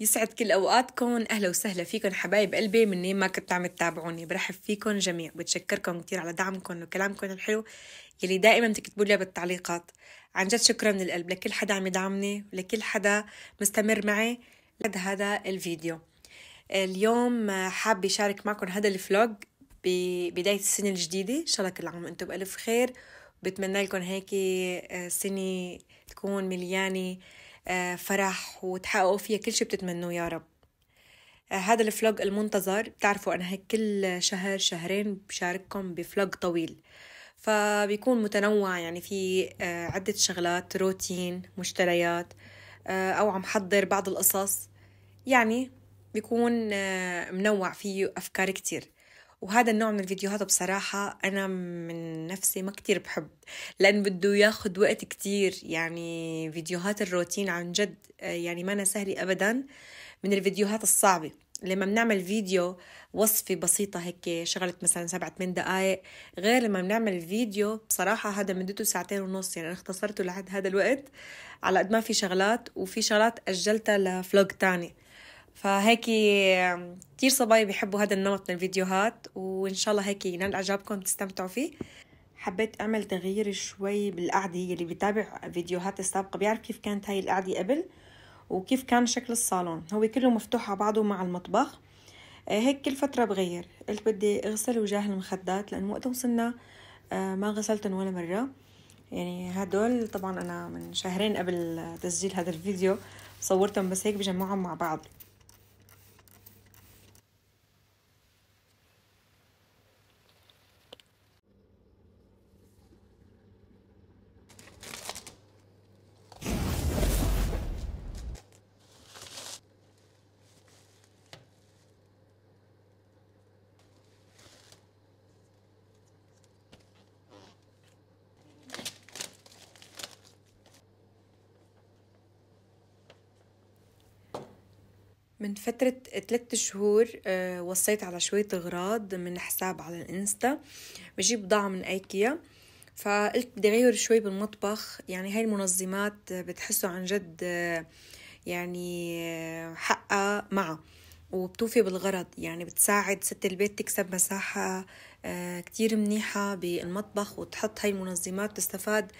يسعد كل اوقاتكم اهلا وسهلا فيكم حبايب قلبي منين ما كنتوا عم تتابعوني برحب فيكم جميع بتشكركم كثير على دعمكم وكلامكم الحلو يلي دائما بتكتبوا لي بالتعليقات عن جد شكرا من القلب لكل حدا عم يدعمني ولكل حدا مستمر معي لحد هذا الفيديو اليوم حابة أشارك معكم هذا الفلوج ببداية السنة الجديدة إن شاء الله كل عام وأنتم بألف خير بتمنى لكم هيك آه، سنة تكون مليانة آه، فرح وتحققوا فيها كل شي بتتمنوه يا رب آه، هذا الفلوج المنتظر بتعرفوا أنا هيك كل شهر شهرين بشارككم بفلوج طويل فبيكون متنوع يعني في آه، عدة شغلات روتين مشتريات أو عم حضر بعض القصص يعني بيكون منوع فيه أفكار كتير وهذا النوع من الفيديوهات بصراحة أنا من نفسي ما كتير بحب لأن بده ياخد وقت كتير يعني فيديوهات الروتين عن جد آه، يعني ما أنا سهلة أبدا من الفيديوهات الصعبة لما بنعمل فيديو وصفة بسيطة هيك شغلت مثلا سبعة ثمان دقايق غير لما بنعمل فيديو بصراحة هذا مدته ساعتين ونص يعني أنا اختصرته لحد هذا الوقت على قد ما في شغلات وفي شغلات أجلتها لفلوج تاني فهيك كتير صبايا بيحبوا هذا النمط من الفيديوهات وإن شاء الله هيك ينال إعجابكم تستمتعوا فيه حبيت أعمل تغيير شوي بالقعدة اللي بيتابع فيديوهاتي السابقة بيعرف كيف كانت هاي القعدة قبل وكيف كان شكل الصالون هو كله مفتوح على بعضه مع المطبخ آه، هيك كل فترة بغير قلت بدي أغسل وجاه المخدات لأن وقت وصلنا آه، ما غسلتهم ولا مرة يعني هدول طبعا أنا من شهرين قبل تسجيل هذا الفيديو صورتهم بس هيك بجمعهم مع بعض من فترة ثلاثة شهور آه، وصيت على شوية أغراض من حساب على الإنستا بجيب بضاعة من أيكيا فقلت بدي أغير شوي بالمطبخ يعني هاي المنظمات بتحسوا عن جد آه، يعني آه، حقها معه وبتوفي بالغرض يعني بتساعد ست البيت تكسب مساحة كتير منيحة بالمطبخ وتحط هاي المنظمات تستفاد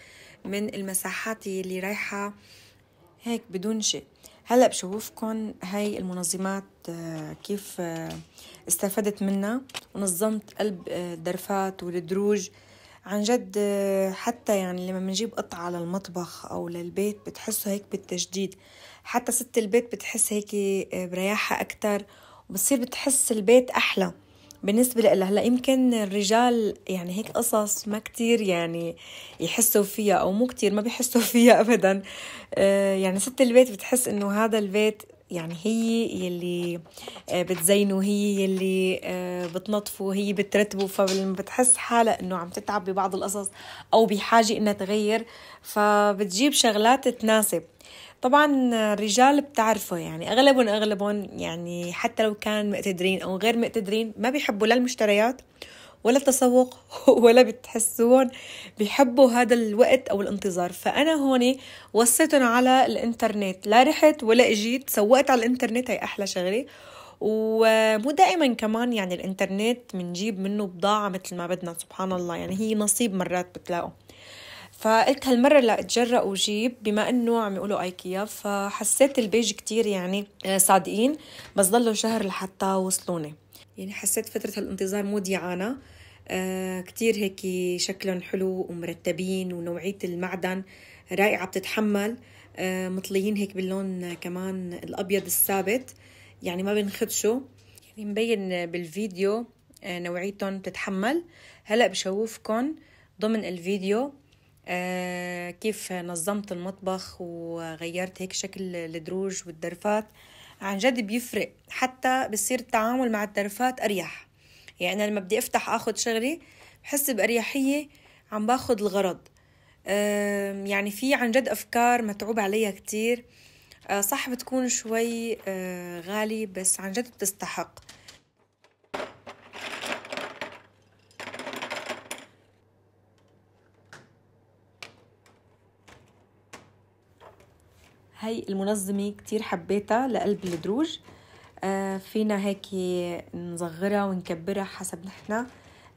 من المساحات اللي رايحة هيك بدون شيء هلا بشوفكم هاي المنظمات آه، كيف آه، استفدت منها ونظمت قلب الدرفات آه، والدروج عن جد حتى يعني لما بنجيب قطعة للمطبخ أو للبيت بتحسه هيك بالتجديد حتى ست البيت بتحس هيك برياحة أكتر وبتصير بتحس البيت أحلى بالنسبة لإلها هلا يمكن الرجال يعني هيك قصص ما كتير يعني يحسوا فيها أو مو كتير ما بيحسوا فيها أبدا آه، يعني ست البيت بتحس إنه هذا البيت يعني هي يلي آه، بتزينه هي يلي آه، بتنظفه هي بترتبه فبتحس حالها انه عم تتعب ببعض القصص او بحاجه انها تغير فبتجيب شغلات تناسب طبعا الرجال بتعرفوا يعني اغلبهم اغلبهم يعني حتى لو كان مقتدرين او غير مقتدرين ما بيحبوا لا المشتريات ولا التسوق ولا بتحسون بيحبوا هذا الوقت او الانتظار فانا هون وصيتهم على الانترنت لا رحت ولا اجيت سوقت على الانترنت هي احلى شغله ومو دائما كمان يعني الانترنت بنجيب منه بضاعة مثل ما بدنا سبحان الله يعني هي نصيب مرات بتلاقوا فقلت هالمرة لا اتجرأ وجيب بما انه عم يقولوا ايكيا فحسيت البيج كتير يعني آه، صادقين بس ضلوا شهر لحتى وصلوني يعني حسيت فترة الانتظار مو ديعانة آه كتير هيك شكلهم حلو ومرتبين ونوعية المعدن رائعة بتتحمل آه مطليين هيك باللون كمان الأبيض الثابت يعني ما بنخدشه يعني مبين بالفيديو آه نوعيتهم بتتحمل هلأ بشوفكن ضمن الفيديو آه، كيف نظمت المطبخ وغيرت هيك شكل الدروج والدرفات عن جد بيفرق حتى بصير التعامل مع الدرفات أريح يعني أنا لما بدي أفتح أخذ شغلي بحس بأريحية عم باخد الغرض يعني في عن جد أفكار متعوب عليها كتير آه، صح بتكون شوي آه، غالي بس عن جد بتستحق هاي المنظمة كتير حبيتها لقلب الدروج آه، فينا هيك نصغرها ونكبرها حسب نحنا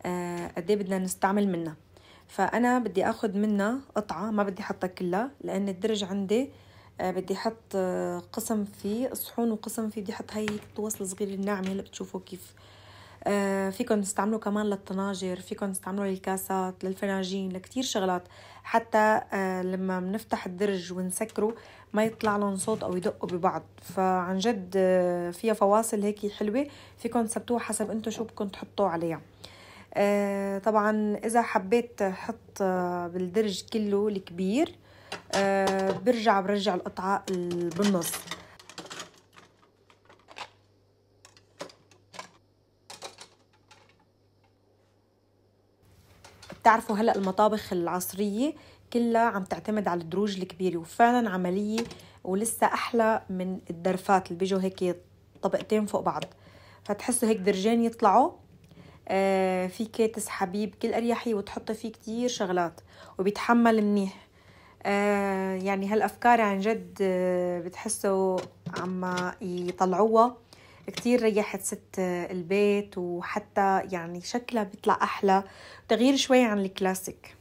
آه، قد إيه بدنا نستعمل منها فأنا بدي أخذ منها قطعة ما بدي أحطها كلها لأن الدرج عندي آه، بدي أحط قسم فيه الصحون وقسم فيه بدي أحط هاي الطواسل الصغيرة الناعمة اللي بتشوفوا كيف فيكم تستعملوا كمان للطناجر فيكم تستعملوا للكاسات للفناجين لكتير شغلات حتى آه، لما بنفتح الدرج ونسكره ما يطلع لهم صوت او يدقوا ببعض فعن جد آه، فيها فواصل هيك حلوه فيكم تثبتوها حسب انتم شو بدكم تحطوا عليها آه، طبعا اذا حبيت حط بالدرج كله الكبير برجع برجع القطعه بالنص بتعرفوا هلا المطابخ العصريه كلها عم تعتمد على الدروج الكبيره وفعلا عمليه ولسه احلى من الدرفات اللي بيجوا هيك طبقتين فوق بعض فتحسوا هيك درجين يطلعوا آه فيك تسحبيه بكل اريحيه وتحطي فيه كتير شغلات وبيتحمل منيح آه يعني هالافكار عن جد آه بتحسوا عم يطلعوها كتير ريحت ست البيت وحتى يعني شكلها بيطلع أحلى تغيير شوي عن الكلاسيك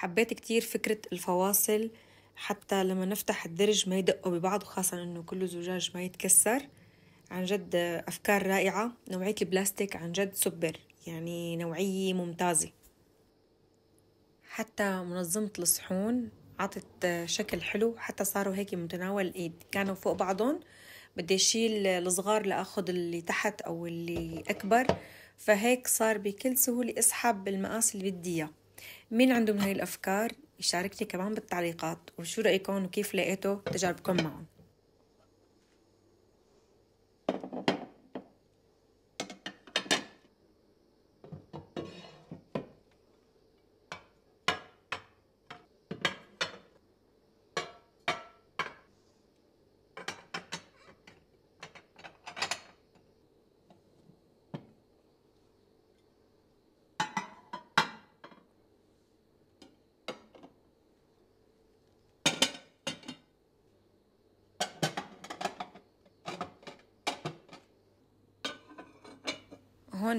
حبيت كتير فكرة الفواصل حتى لما نفتح الدرج ما يدقوا ببعض وخاصة انه كله زجاج ما يتكسر عن جد أفكار رائعة نوعية البلاستيك عن جد سوبر يعني نوعية ممتازة حتى منظمة الصحون عطت شكل حلو حتى صاروا هيك متناول الإيد كانوا فوق بعضهم بدي أشيل الصغار لأخذ اللي تحت أو اللي أكبر فهيك صار بكل سهولة أسحب المقاس اللي بدي إياه مين عندهم هاي الأفكار يشاركني كمان بالتعليقات وشو رأيكم وكيف لقيتوا تجاربكم معهم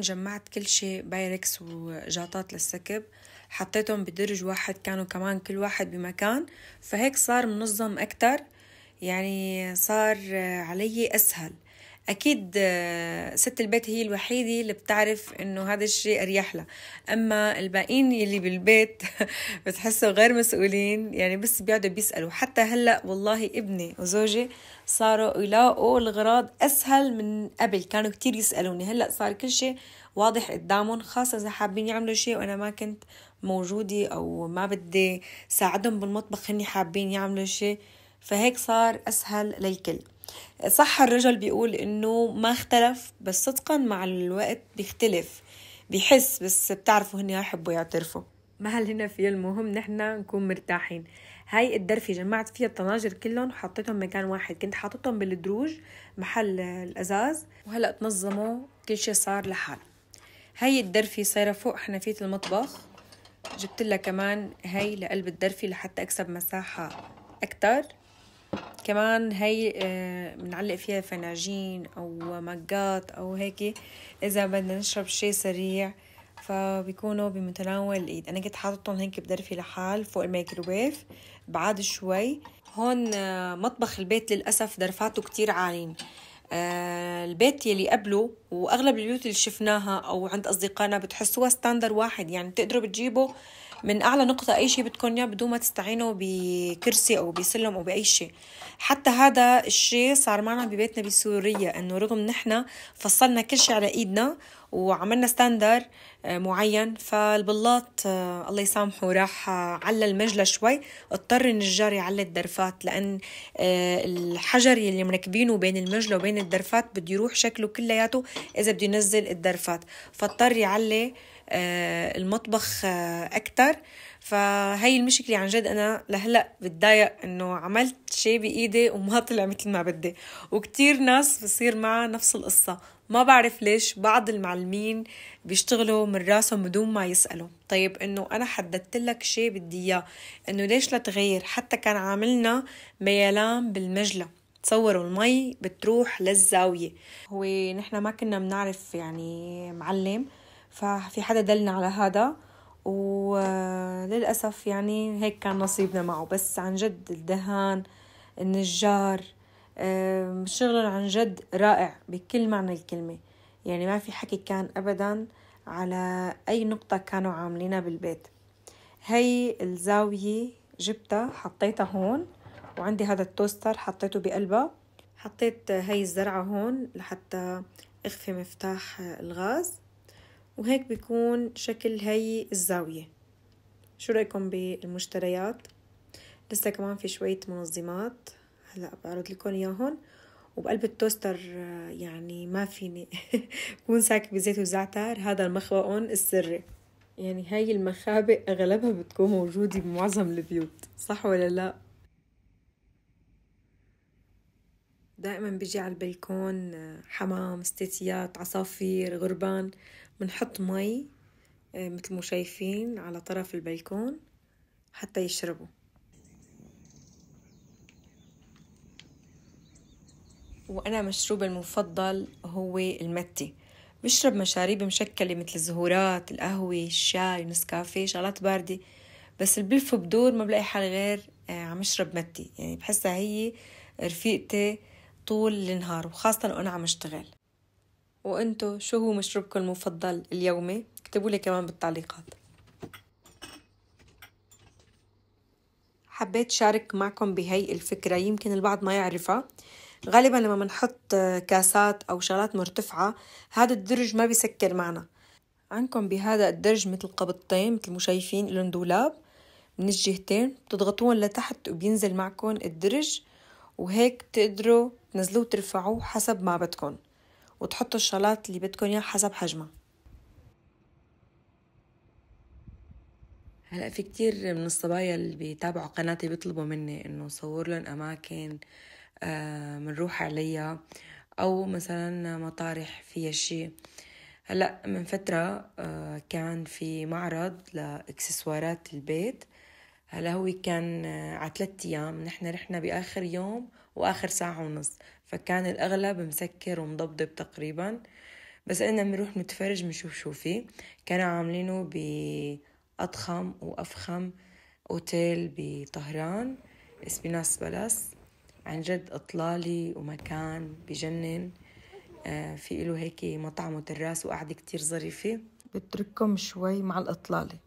جمعت كل شيء بايركس وجاطات للسكب حطيتهم بدرج واحد كانوا كمان كل واحد بمكان فهيك صار منظم أكتر يعني صار علي أسهل أكيد آه، ست البيت هي الوحيدة اللي بتعرف إنه هذا الشيء أريح لها أما الباقيين اللي بالبيت بتحسوا غير مسؤولين يعني بس بيقعدوا بيسألوا حتى هلأ والله ابني وزوجي صاروا يلاقوا الغراض أسهل من قبل كانوا كتير يسألوني هلأ صار كل شيء واضح قدامهم خاصة إذا حابين يعملوا شيء وأنا ما كنت موجودة أو ما بدي ساعدهم بالمطبخ هني حابين يعملوا شيء فهيك صار أسهل للكل صح الرجل بيقول إنه ما اختلف بس صدقا مع الوقت بيختلف بيحس بس بتعرفوا هني يحبوا يعترفوا ما هل هنا في المهم نحن نكون مرتاحين هاي الدرفي جمعت فيها الطناجر كلهم وحطيتهم مكان واحد كنت حاطتهم بالدروج محل الازاز وهلا تنظموا كل شيء صار لحال هاي الدرفي صايره فوق حنفيه المطبخ جبت لها كمان هاي لقلب الدرفي لحتى اكسب مساحه اكتر كمان هاي آه، بنعلق فيها فناجين او مجات او هيك اذا بدنا نشرب شيء سريع فبيكونوا بمتناول الايد انا كنت حاططهم هيك بدرفي لحال فوق الميكروويف بعد شوي هون آه، مطبخ البيت للاسف درفاته كتير عاليين آه، البيت يلي قبله واغلب البيوت اللي شفناها او عند اصدقائنا بتحسوها ستاندر واحد يعني بتقدروا بتجيبوا من اعلى نقطه اي شيء بدكم اياه بدون ما تستعينوا بكرسي او بسلم او باي شيء حتى هذا الشيء صار معنا ببيتنا بسوريا انه رغم نحن فصلنا كل شيء على ايدنا وعملنا ستاندر آه، معين فالبلاط آه، الله يسامحه راح على المجلى شوي اضطر النجار يعلى الدرفات لان آه، الحجر اللي مركبينه بين المجلى وبين الدرفات بده يروح شكله كلياته اذا بده ينزل الدرفات فاضطر يعلي آه، المطبخ آه، أكتر فهي المشكلة عن جد أنا لهلأ بتضايق إنه عملت شيء بإيدي وما طلع مثل ما بدي وكتير ناس بصير معها نفس القصة ما بعرف ليش بعض المعلمين بيشتغلوا من راسهم بدون ما يسألوا طيب انه انا حددت لك شيء بدي اياه انه ليش لا تغير حتى كان عاملنا ميلان بالمجلة تصوروا المي بتروح للزاوية هو نحن ما كنا بنعرف يعني معلم ففي حدا دلنا على هذا وللأسف يعني هيك كان نصيبنا معه بس عن جد الدهان النجار شغلهم عن جد رائع بكل معنى الكلمة يعني ما في حكي كان أبدا على أي نقطة كانوا عاملينها بالبيت هي الزاوية جبتها حطيتها هون وعندي هذا التوستر حطيته بقلبها حطيت هي الزرعة هون لحتى اخفي مفتاح الغاز وهيك بيكون شكل هاي الزاوية شو رأيكم بالمشتريات لسه كمان في شوية منظمات هلا بعرض لكم اياهم وبقلب التوستر يعني ما فيني بكون ساك بزيت وزعتر هذا المخبئون السري يعني هاي المخابئ اغلبها بتكون موجودة بمعظم البيوت صح ولا لا دائما بيجي على البلكون حمام استيتيات عصافير غربان بنحط مي آه، مثل ما شايفين على طرف البلكون حتى يشربوا وأنا مشروبي المفضل هو المتي بشرب مشاريب مشكلة مثل الزهورات القهوة الشاي نسكافيه شغلات باردة بس البلف بدور ما بلاقي حال غير آه، عم اشرب متي يعني بحسها هي رفيقتي طول النهار وخاصة وأنا عم اشتغل وانتو شو هو مشروبكم المفضل اليومي اكتبوا لي كمان بالتعليقات حبيت شارك معكم بهي الفكرة يمكن البعض ما يعرفها غالبا لما بنحط كاسات أو شغلات مرتفعة هذا الدرج ما بيسكر معنا عندكم بهذا الدرج مثل قبضتين مثل ما شايفين لهم دولاب من الجهتين بتضغطوهم لتحت وبينزل معكم الدرج وهيك بتقدروا تنزلوه وترفعوه حسب ما بدكم وتحطوا الشلاط اللي بدكم اياه حسب حجمها هلا في كتير من الصبايا اللي بيتابعوا قناتي بيطلبوا مني انه صور لهم اماكن بنروح آه عليها او مثلا مطارح فيها شيء هلا من فترة آه كان في معرض لاكسسوارات البيت هلا هو كان على ثلاث ايام نحن رحنا باخر يوم واخر ساعه ونص فكان الاغلب مسكر ومضبضب تقريبا بس قلنا بنروح نتفرج بنشوف شو فيه كانوا عاملينه باضخم وافخم اوتيل بطهران اسبيناس بلاس عن جد اطلالي ومكان بجنن آه في له هيك مطعم وتراس وقعده كتير ظريفه بترككم شوي مع الاطلاله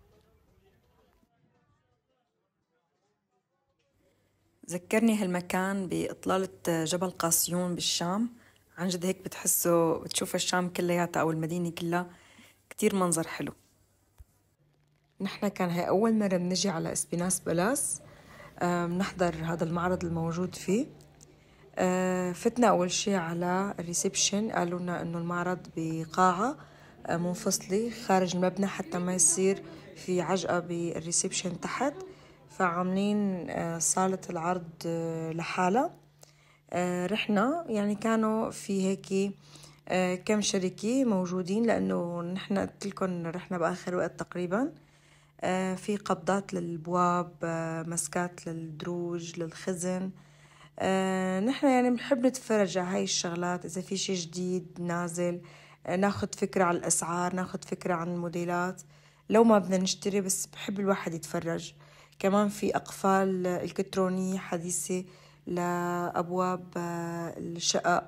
ذكرني هالمكان بإطلالة جبل قاسيون بالشام عن جد هيك بتحسه بتشوف الشام كلياتها أو المدينة كلها كتير منظر حلو نحن كان هي أول مرة بنجي على اسبيناس بلاس آه، بنحضر هذا المعرض الموجود فيه آه، فتنا أول شي على الريسبشن قالوا لنا إنه المعرض بقاعة آه، منفصلة خارج المبنى حتى ما يصير في عجقة بالريسبشن تحت فعاملين آه، صالة العرض آه، لحالها آه، رحنا يعني كانوا في هيك كم شركة موجودين لأنه نحن قلت لكم رحنا بآخر وقت تقريبا في قبضات للبواب مسكات للدروج للخزن نحن يعني بنحب نتفرج على هاي الشغلات إذا في شي جديد نازل ناخد فكرة عن الأسعار ناخد فكرة عن الموديلات لو ما بدنا نشتري بس بحب الواحد يتفرج كمان في أقفال إلكترونية حديثة لأبواب آه، الشقق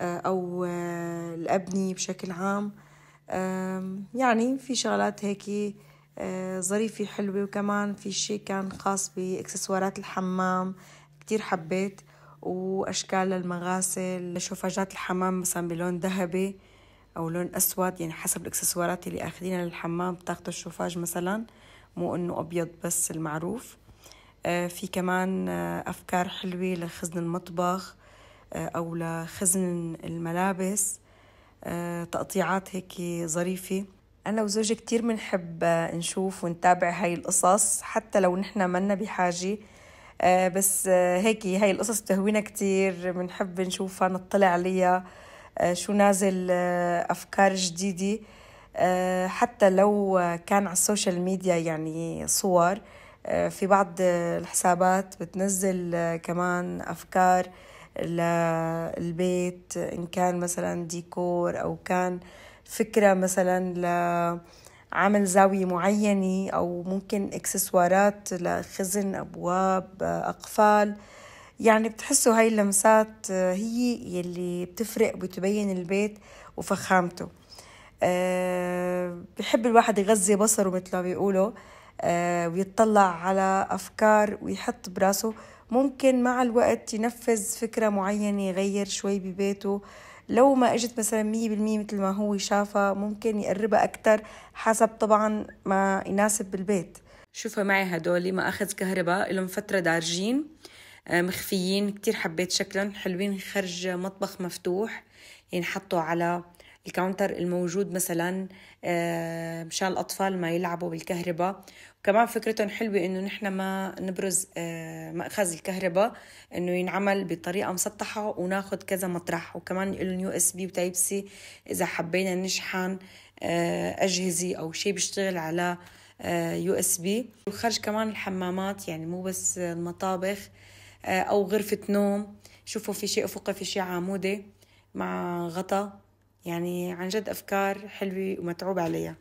آه، أو آه، الأبنية بشكل عام يعني في شغلات هيك ظريفة حلوة وكمان في شي كان خاص بإكسسوارات الحمام كتير حبيت وأشكال للمغاسل شوفاجات الحمام مثلا بلون ذهبي أو لون أسود يعني حسب الإكسسوارات اللي اخذينها للحمام بتاخدوا الشوفاج مثلاً مو انه ابيض بس المعروف آه، في كمان آه، افكار حلوه لخزن المطبخ آه، او لخزن الملابس تقطيعات هيك ظريفه أنا وزوجي كتير بنحب نشوف ونتابع هاي القصص حتى لو نحن منا بحاجة بس هيك هاي القصص تهوينا كتير بنحب نشوفها نطلع عليها شو نازل أفكار جديدة آه، حتى لو كان على السوشيال ميديا يعني صور آه، في بعض الحسابات بتنزل آه، كمان أفكار للبيت إن كان مثلا ديكور أو كان فكرة مثلا لعمل زاوية معينة أو ممكن إكسسوارات لخزن أبواب أقفال يعني بتحسوا هاي اللمسات هي يلي بتفرق وتبين البيت وفخامته آه، بحب الواحد يغذي بصره مثل ما بيقولوا آه، ويطلع على أفكار ويحط براسه ممكن مع الوقت ينفذ فكرة معينة يغير شوي ببيته لو ما اجت مثلا مية بالمية مثل ما هو شافها ممكن يقربها أكتر حسب طبعا ما يناسب بالبيت شوفوا معي هدول ما أخذ كهرباء لهم فترة دارجين آه، مخفيين كتير حبيت شكلهم حلوين خرج مطبخ مفتوح ينحطوا يعني على الكاونتر الموجود مثلا آه، مشان الأطفال ما يلعبوا بالكهرباء وكمان فكرتهم حلوة إنه نحن ما نبرز آه، مأخذ الكهرباء إنه ينعمل بطريقة مسطحة وناخذ كذا مطرح وكمان لهم يو اس بي وتايب سي إذا حبينا نشحن آه، أجهزة أو شيء بيشتغل على يو اس بي وخرج كمان الحمامات يعني مو بس المطابخ أو غرفة نوم شوفوا في شيء أفقي في شيء عمودي مع غطا يعني عن جد أفكار حلوة ومتعوب عليها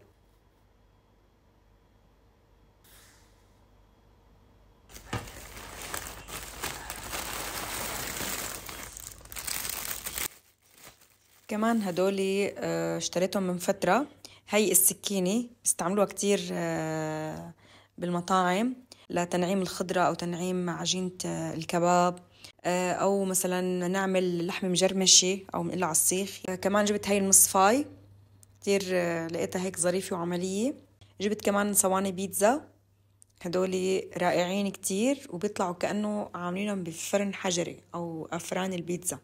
كمان هدول آه، اشتريتهم من فترة هي السكينة استعملوها كتير آه، بالمطاعم لتنعيم الخضرة أو تنعيم عجينة آه، الكباب آه، أو مثلا نعمل لحمة مجرمشة أو بنقلها على السيخ آه، كمان جبت هاي المصفاي كتير آه، لقيتها هيك ظريفة وعملية جبت كمان صواني بيتزا هدول رائعين كتير وبيطلعوا كأنه عاملينهم بفرن حجري أو أفران البيتزا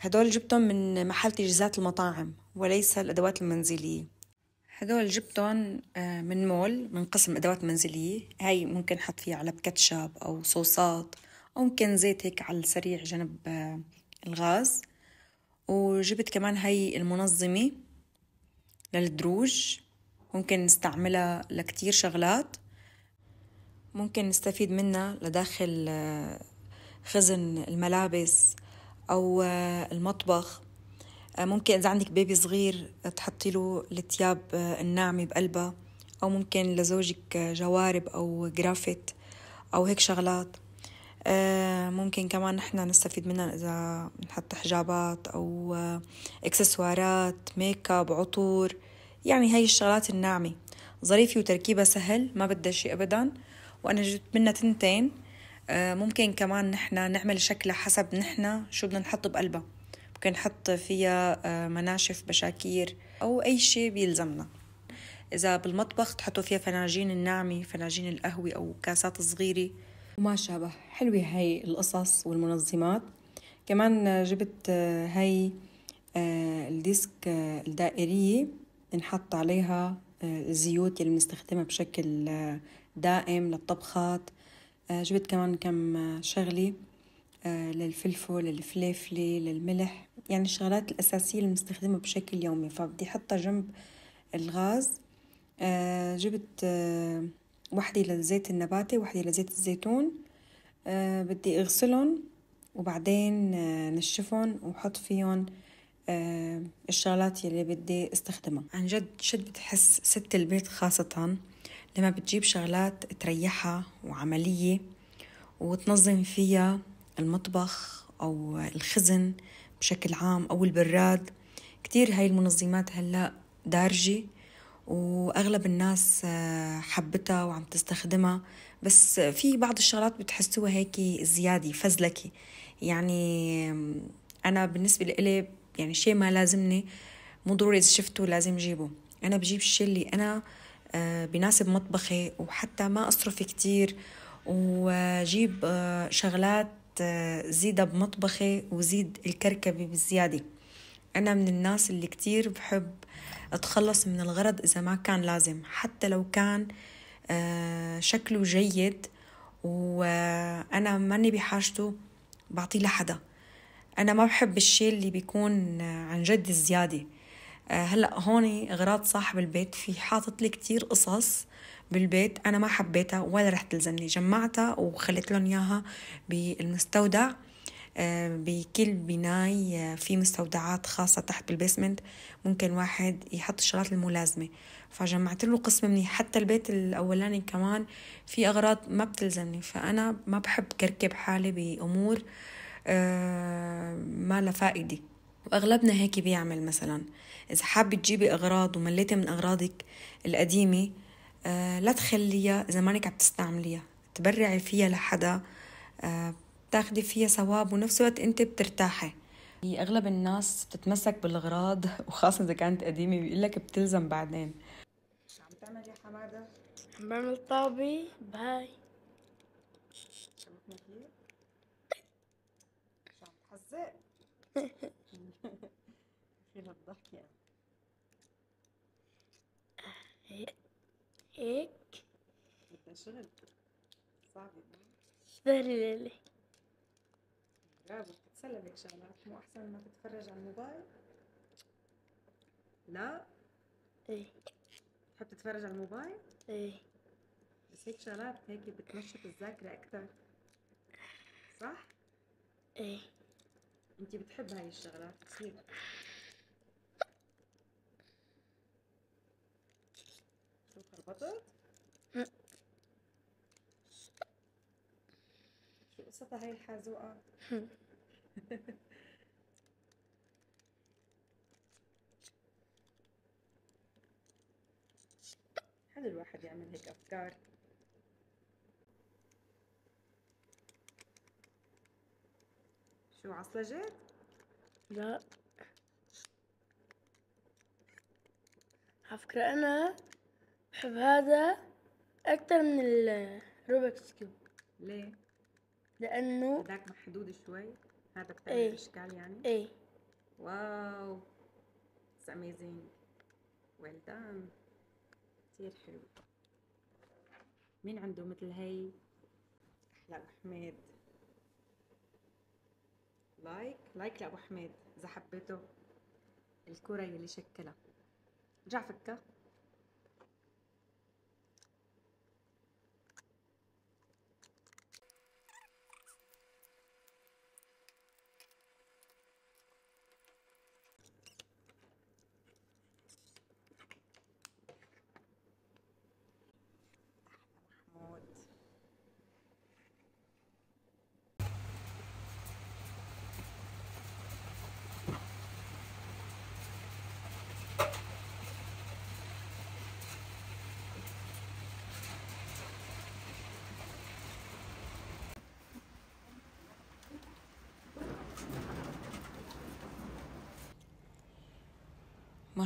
هدول جبتهم من محل تجهيزات المطاعم وليس الأدوات المنزلية هدول جبتهم من مول من قسم أدوات منزلية هاي ممكن حط فيها علب كاتشب أو صوصات ممكن زيت هيك على السريع جنب آه، الغاز وجبت كمان هاي المنظمة للدروج ممكن نستعملها لكتير شغلات ممكن نستفيد منها لداخل آه، خزن الملابس أو آه، المطبخ ممكن إذا عندك بيبي صغير تحطي له التياب الناعمة بقلبها أو ممكن لزوجك جوارب أو جرافيت أو هيك شغلات آه، ممكن كمان نحن نستفيد منها إذا نحط حجابات أو آه، إكسسوارات ميك اب عطور يعني هاي الشغلات الناعمة ظريفة وتركيبها سهل ما بدها شيء أبدا وأنا جبت منها تنتين آه، ممكن كمان نحن نعمل شكلها حسب نحن شو بدنا نحط بقلبها ممكن نحط فيها مناشف بشاكير أو أي شيء بيلزمنا إذا بالمطبخ تحطوا فيها فناجين الناعمة فناجين القهوة أو كاسات صغيرة وما شابه حلوة هاي القصص والمنظمات كمان جبت آه، هاي آه، الديسك آه، الدائرية نحط عليها الزيوت اللي بنستخدمها بشكل دائم للطبخات جبت كمان كم شغلة للفلفل للفليفلة للملح يعني الشغلات الأساسية اللي بنستخدمها بشكل يومي فبدي أحطها جنب الغاز جبت واحدة للزيت النباتي واحدة لزيت الزيتون أه بدي أغسلهم وبعدين أه نشفهم وحط فيهم أه الشغلات يلي بدي استخدمها عن جد شد بتحس ست البيت خاصة لما بتجيب شغلات تريحها وعملية وتنظم فيها المطبخ أو الخزن بشكل عام أو البراد كتير هاي المنظمات هلأ دارجة واغلب الناس آه، حبتها وعم تستخدمها بس في بعض الشغلات بتحسوها هيك زياده فزلكه يعني انا بالنسبه لإلي يعني شيء ما لازمني مو ضروري اذا شفته لازم جيبه انا بجيب الشيء اللي انا آه، بناسب مطبخي وحتى ما اصرف كتير وجيب آه، شغلات زيدها بمطبخي وزيد الكركبه بالزياده أنا من الناس اللي كتير بحب أتخلص من الغرض إذا ما كان لازم حتى لو كان آه، شكله جيد وأنا ماني بحاجته بعطيه لحدا أنا ما بحب الشيء اللي بيكون عن جد زيادة آه، هلأ هون أغراض صاحب البيت في حاطط لي كتير قصص بالبيت أنا ما حبيتها ولا رح تلزمني جمعتها وخليت لهم إياها بالمستودع آه، بكل بناي آه، في مستودعات خاصة تحت بالبيسمنت ممكن واحد يحط الشغلات الملازمة فجمعت له قسم مني حتى البيت الأولاني كمان في أغراض ما بتلزمني فأنا ما بحب كركب حالي بأمور آه، ما لها فائدة وأغلبنا هيك بيعمل مثلا إذا حابة تجيبي أغراض ومليتي من أغراضك القديمة لا تخليها إذا مانك عم تستعمليها تبرعي فيها لحدا بتاخدي فيها ثواب ونفس الوقت انت بترتاحي هي اغلب الناس بتتمسك بالاغراض وخاصه اذا كانت قديمه بيقول لك بتلزم بعدين شو عم تعملي يا حماده عم بعمل طابي باي شو عم تحزق فينا الضحكه هيك بدها شغل صعبه اشتغلي ليلي برافو بتتسلى بك شغلات مو احسن ما تتفرج على الموبايل لا ايه تحب تتفرج على الموبايل ايه بس هيك شغلات هيك بتنشط الذاكرة أكثر صح؟ ايه انت بتحب هاي الشغلات كثير شو خربطت؟ مبسوطة هاي الحازوقة حلو الواحد يعمل هيك أفكار شو عصلجت؟ لا على فكرة أنا بحب هذا أكثر من الروبكس كيوب ليه؟ لانه هذاك محدود شوي هذا بتاع ايه. الاشكال يعني ايه واو اتس اميزينج ويل دان كثير حلو مين عنده مثل هي احلى ابو حميد لايك لايك لابو حميد اذا حبيته الكره يلي شكلها رجع فكها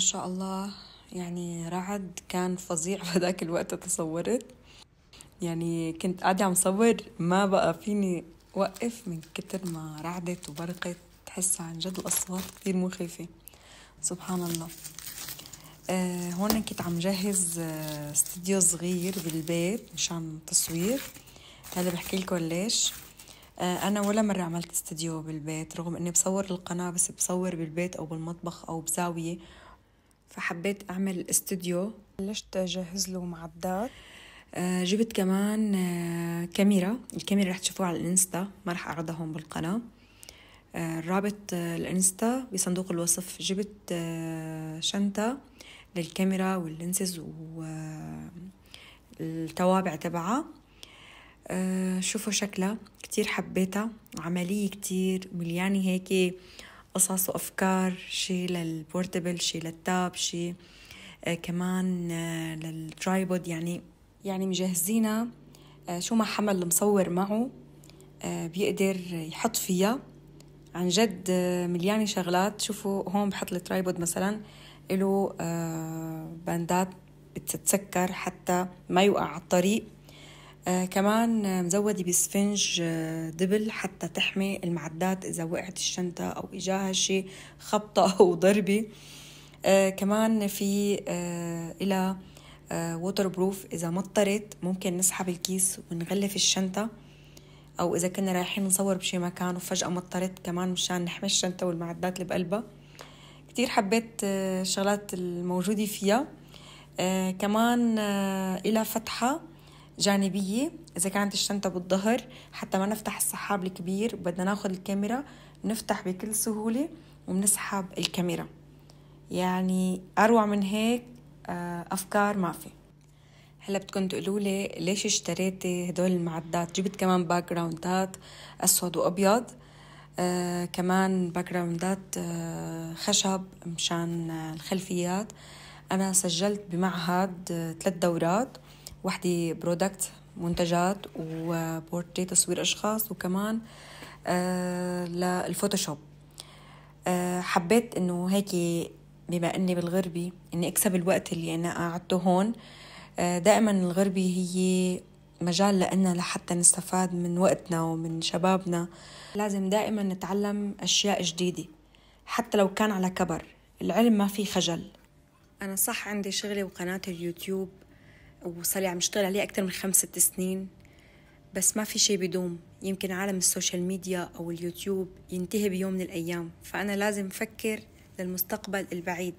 شاء الله يعني رعد كان فظيع في ذاك الوقت تصورت يعني كنت قاعدة عم صور ما بقى فيني وقف من كتر ما رعدت وبرقت تحس عن جد الأصوات كتير مخيفة سبحان الله آه هون كنت عم جهز آه، استديو صغير بالبيت مشان تصوير هلا بحكي لكم ليش آه انا ولا مره عملت استديو بالبيت رغم اني بصور القناه بس بصور بالبيت او بالمطبخ او بزاويه فحبيت أعمل استوديو بلشت أجهز له معدات آه، جبت كمان آه، كاميرا الكاميرا رح تشوفوها على الانستا ما رح اعرضها هون بالقناة الرابط آه، رابط الانستا بصندوق الوصف جبت شنطة للكاميرا واللينسز والتوابع تبعها شوفوا شكلها كتير حبيتها عملية كتير مليانة هيك قصص وأفكار شي للبورتبل شي للتاب شي آه، كمان آه، للترايبود يعني يعني مجهزينها آه، شو ما حمل المصور معه بيقدر يحط فيها عن جد مليانة شغلات شوفوا هون بحط الترايبود مثلا له باندات بتتسكر حتى ما يوقع على الطريق آه كمان مزودة بسفنج آه، دبل حتى تحمي المعدات إذا وقعت الشنطة أو إجاها شيء خبطة أو ضربة آه كمان في آه إلى آه ووتر بروف إذا مطرت ممكن نسحب الكيس ونغلف الشنطة أو إذا كنا رايحين نصور بشي مكان وفجأة مطرت كمان مشان نحمي الشنطة والمعدات اللي بقلبها كتير حبيت آه، الشغلات الموجودة فيها آه كمان آه إلى فتحة جانبية إذا كانت الشنطة بالظهر حتى ما نفتح السحاب الكبير بدنا ناخذ الكاميرا نفتح بكل سهولة وبنسحب الكاميرا يعني أروع من هيك آه، أفكار ما في هلا بدكم تقولوا لي ليش اشتريتي هدول المعدات جبت كمان باك جراوندات اسود وابيض آه كمان باك جراوندات آه خشب مشان آه الخلفيات انا سجلت بمعهد آه ثلاث دورات وحدة برودكت منتجات وبورتري تصوير أشخاص وكمان آه، للفوتوشوب آه، حبيت إنه هيك بما إني بالغربي إني أكسب الوقت اللي أنا قعدته هون آه، دائما الغربي هي مجال لنا لحتى نستفاد من وقتنا ومن شبابنا لازم دائما نتعلم أشياء جديدة حتى لو كان على كبر العلم ما في خجل أنا صح عندي شغلي وقناة اليوتيوب وصار لي عم اشتغل عليه أكثر من خمس ست سنين بس ما في شيء بدوم يمكن عالم السوشيال ميديا أو اليوتيوب ينتهي بيوم من الأيام فأنا لازم أفكر للمستقبل البعيد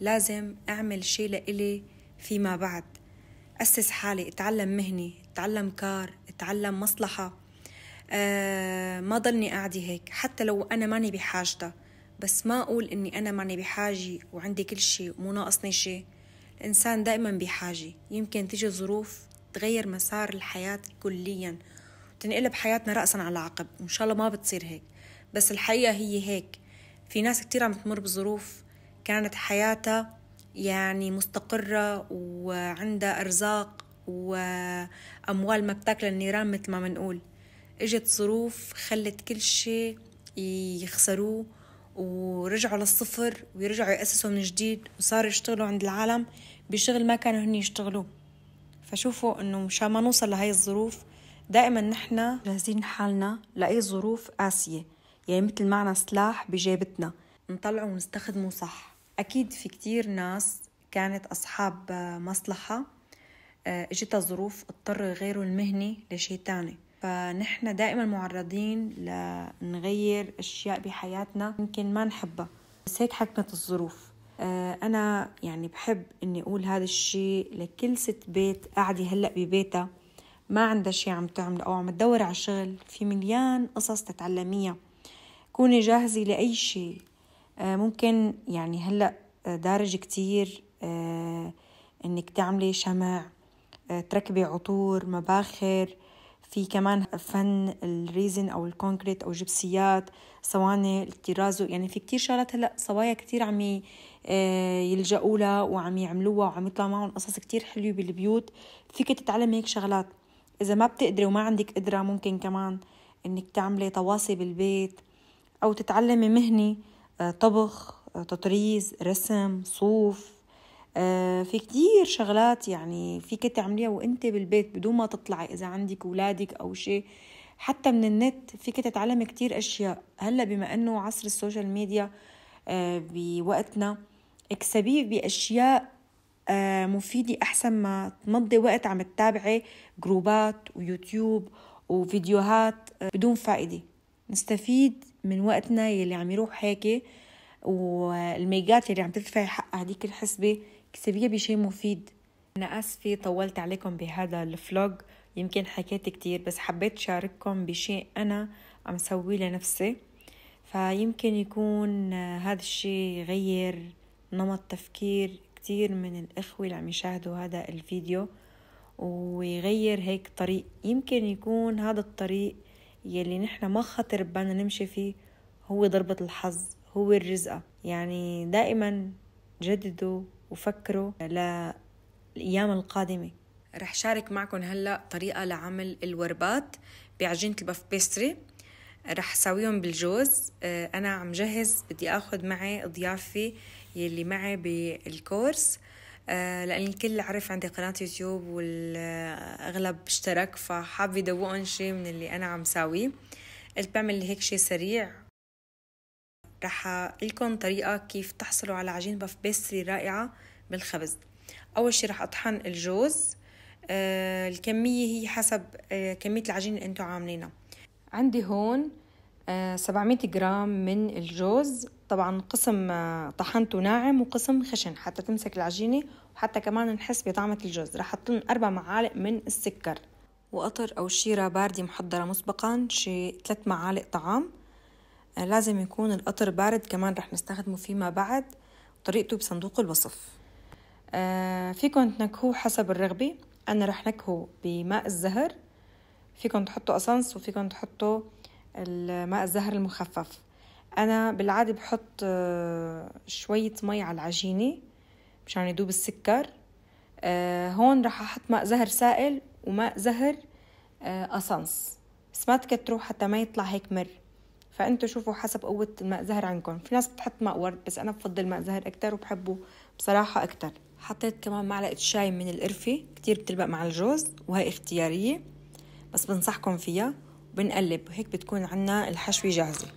لازم أعمل شيء لإلي فيما بعد أسس حالي أتعلم مهنة أتعلم كار أتعلم مصلحة أه ما ضلني قاعدة هيك حتى لو أنا ماني بحاجتها بس ما أقول إني أنا ماني بحاجة وعندي كل شيء ومو ناقصني شي الإنسان دائما بحاجة يمكن تيجي ظروف تغير مسار الحياة كليا تنقلب حياتنا رأسا على عقب وإن شاء الله ما بتصير هيك بس الحقيقة هي هيك في ناس كتير عم تمر بظروف كانت حياتها يعني مستقرة وعندها أرزاق وأموال ما بتاكل النيران مثل ما منقول إجت ظروف خلت كل شيء يخسروه ورجعوا للصفر ويرجعوا يأسسوا من جديد وصاروا يشتغلوا عند العالم بشغل ما كانوا هن يشتغلوه فشوفوا انه مشان ما نوصل لهي الظروف دائما نحن جاهزين حالنا لأي ظروف قاسية يعني مثل معنا سلاح بجيبتنا نطلعه ونستخدمه صح أكيد في كتير ناس كانت أصحاب مصلحة آه، اجتها ظروف اضطر غيره المهني لشي تاني فنحن دائما معرضين لنغير أشياء بحياتنا يمكن ما نحبها بس هيك حكمت الظروف آه، أنا يعني بحب إني أقول هذا الشيء لكل ست بيت قاعدة هلأ ببيتها ما عندها شيء عم تعمله أو عم تدور على شغل في مليان قصص تتعلميها كوني جاهزة لأي شيء آه، ممكن يعني هلأ آه، دارج كتير إنك تعملي شمع تركبي عطور مباخر في كمان فن الريزن او الكونكريت او جبسيات صواني الترازو يعني في كتير شغلات هلا صبايا كتير عم آه، يلجأوا لها وعم يعملوها وعم يطلع معهم قصص كتير حلوه بالبيوت فيك تتعلم هيك شغلات اذا ما بتقدري وما عندك قدره ممكن كمان انك تعملي طواسي بالبيت او تتعلمي مهنه آه، طبخ آه، تطريز رسم صوف آه، في كتير شغلات يعني فيك تعمليها وانت بالبيت بدون ما تطلعي اذا عندك اولادك او شيء حتى من النت فيك تتعلمي كتير اشياء هلا بما انه عصر السوشيال ميديا آه، بوقتنا اكسبيه باشياء آه، مفيدة أحسن ما تمضي وقت عم تتابعي جروبات ويوتيوب وفيديوهات بدون فائدة نستفيد من وقتنا يلي عم يروح هيك والميجات يلي عم تدفعي حق هديك الحسبة اكسبيها بشي مفيد أنا أسفة طولت عليكم بهذا الفلوج يمكن حكيت كتير بس حبيت شارككم بشيء أنا عم سويه لنفسي فيمكن يكون هذا الشيء غير نمط تفكير كتير من الإخوة اللي عم يشاهدوا هذا الفيديو ويغير هيك طريق يمكن يكون هذا الطريق يلي نحن ما خطر ببالنا نمشي فيه هو ضربة الحظ هو الرزقة يعني دائما جددوا وفكروا للأيام القادمة رح شارك معكم هلأ طريقة لعمل الوربات بعجينة البف بيستري رح ساويهم بالجوز آه، أنا عم جهز بدي أخذ معي ضيافي يلي معي بالكورس آه، لأن الكل عرف عندي قناة يوتيوب والأغلب اشترك فحابة يدوقهم شي من اللي أنا عم ساويه قلت بعمل هيك شي سريع رح لكم طريقة كيف تحصلوا على عجين بف بيستري رائعة بالخبز أول شي رح أطحن الجوز آه الكمية هي حسب آه كمية العجين اللي انتو عاملينها عندي هون آه 700 جرام من الجوز طبعا قسم آه، طحنته ناعم وقسم خشن حتى تمسك العجينة وحتى كمان نحس بطعمة الجوز رح أحط أربع معالق من السكر وقطر أو شيرة باردة محضرة مسبقا شي ثلاث معالق طعام لازم يكون القطر بارد كمان رح نستخدمه فيما بعد طريقته بصندوق الوصف آه، فيكن تنكهوه حسب الرغبة أنا رح نكهه بماء الزهر فيكن تحطوا أسانس وفيكن تحطوا الماء الزهر المخفف أنا بالعادة بحط آه، شوية مي على العجينة مشان يدوب السكر آه، هون رح أحط ماء زهر سائل وماء زهر أسانس بس ما تكتروه حتى ما يطلع هيك مر فانتوا شوفوا حسب قوة الماء زهر عندكم في ناس بتحط ماء ورد بس انا بفضل ماء زهر اكتر وبحبه بصراحة اكتر حطيت كمان معلقة شاي من القرفة كتير بتلبق مع الجوز وهي اختيارية بس بنصحكم فيها وبنقلب وهيك بتكون عنا الحشوة جاهزة